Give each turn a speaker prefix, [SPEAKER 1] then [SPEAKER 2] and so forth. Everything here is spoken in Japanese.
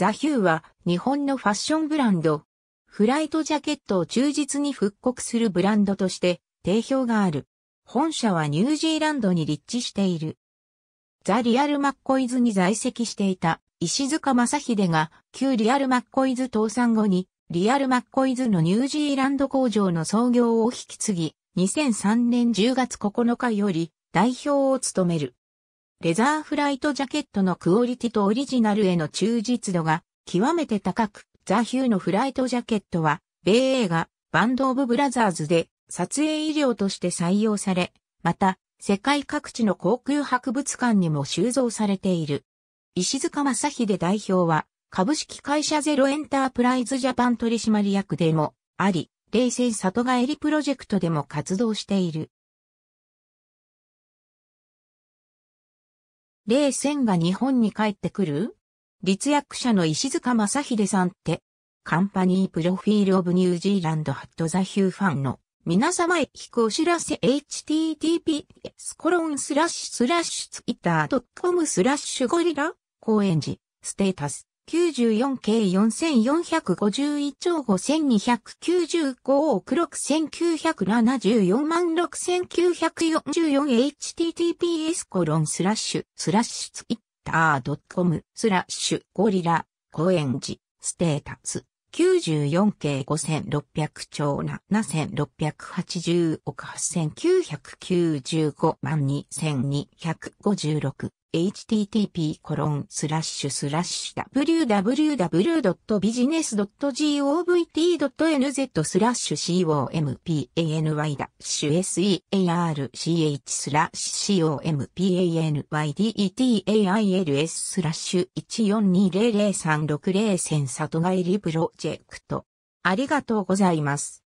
[SPEAKER 1] ザ・ヒューは日本のファッションブランド。フライ
[SPEAKER 2] トジャケットを忠実に復刻するブランドとして定評がある。本社はニュージーランドに立地している。ザ・リアル・マッコイズに在籍していた石塚正秀が旧リアル・マッコイズ倒産後にリアル・マッコイズのニュージーランド工場の創業を引き継ぎ、2003年10月9日より代表を務める。レザーフライトジャケットのクオリティとオリジナルへの忠実度が極めて高く、ザ・ヒューのフライトジャケットは、米映画、バンド・オブ・ブラザーズで撮影医療として採用され、また、世界各地の航空博物館にも収蔵されている。石塚正秀代表は、株式会社ゼロエンタープライズジャパン取締役で
[SPEAKER 1] もあり、冷静里帰りプロジェクトでも活動している。冷戦が日本に帰ってくる立役者の石塚正秀さんって、カンパニープロフィールオ
[SPEAKER 2] ブニュージーランドハットザヒューファンの皆様へ聞くお知らせ https コロンスラッシュスラッシュツイッター .com スラッシュゴリラ公演時ステータス94 k 4451兆5295億6974万 6944https コロンスラッシュスラッシュツイッタードットコムスラッシュゴリラ公園時ステータス94 k 5600兆7680億8995万2256 http://www.business.govt.nz company search companydettails スラッシュ142003600 0
[SPEAKER 1] 0里帰りプロジェクト。ありがとうございます。